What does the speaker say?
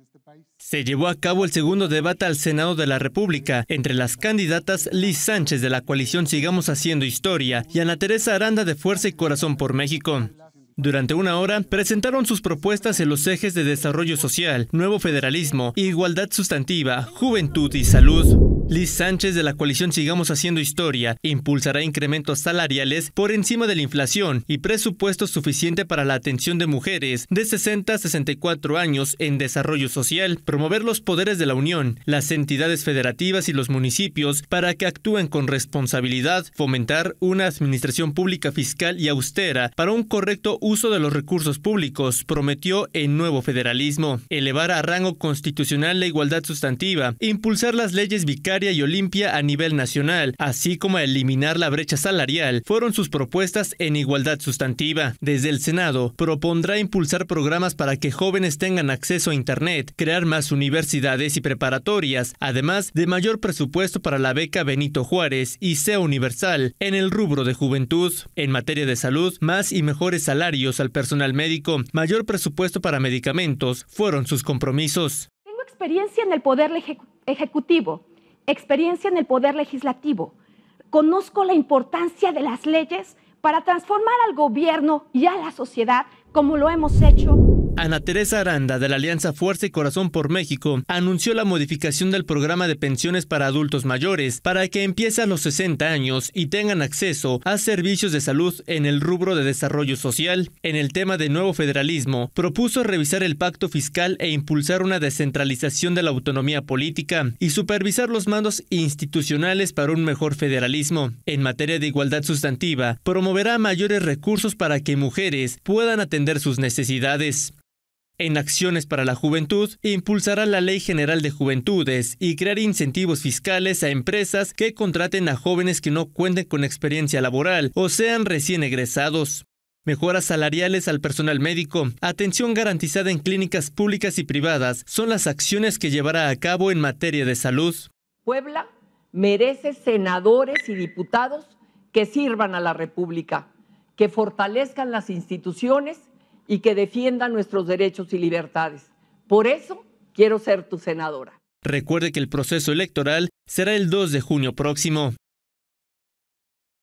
Este Se llevó a cabo el segundo debate al Senado de la República entre las candidatas Liz Sánchez de la coalición Sigamos Haciendo Historia y Ana Teresa Aranda de Fuerza y Corazón por México. Durante una hora presentaron sus propuestas en los ejes de desarrollo social, nuevo federalismo, igualdad sustantiva, juventud y salud. Liz Sánchez de la coalición Sigamos Haciendo Historia impulsará incrementos salariales por encima de la inflación y presupuesto suficiente para la atención de mujeres de 60 a 64 años en desarrollo social, promover los poderes de la Unión, las entidades federativas y los municipios para que actúen con responsabilidad, fomentar una administración pública fiscal y austera para un correcto uso de los recursos públicos, prometió el nuevo federalismo, elevar a rango constitucional la igualdad sustantiva, impulsar las leyes vicarias y Olimpia a nivel nacional, así como a eliminar la brecha salarial, fueron sus propuestas en igualdad sustantiva. Desde el Senado, propondrá impulsar programas para que jóvenes tengan acceso a Internet, crear más universidades y preparatorias, además de mayor presupuesto para la beca Benito Juárez y SEA Universal en el rubro de juventud. En materia de salud, más y mejores salarios al personal médico, mayor presupuesto para medicamentos, fueron sus compromisos. Tengo experiencia en el poder ejecutivo experiencia en el Poder Legislativo. Conozco la importancia de las leyes para transformar al gobierno y a la sociedad como lo hemos hecho. Ana Teresa Aranda, de la Alianza Fuerza y Corazón por México, anunció la modificación del programa de pensiones para adultos mayores para que empiecen a los 60 años y tengan acceso a servicios de salud en el rubro de desarrollo social. En el tema de nuevo federalismo, propuso revisar el pacto fiscal e impulsar una descentralización de la autonomía política y supervisar los mandos institucionales para un mejor federalismo. En materia de igualdad sustantiva, promoverá mayores recursos para que mujeres puedan atender sus necesidades en acciones para la juventud, impulsará la Ley General de Juventudes y crear incentivos fiscales a empresas que contraten a jóvenes que no cuenten con experiencia laboral o sean recién egresados. Mejoras salariales al personal médico, atención garantizada en clínicas públicas y privadas son las acciones que llevará a cabo en materia de salud. Puebla merece senadores y diputados que sirvan a la República, que fortalezcan las instituciones y que defienda nuestros derechos y libertades. Por eso quiero ser tu senadora. Recuerde que el proceso electoral será el 2 de junio próximo.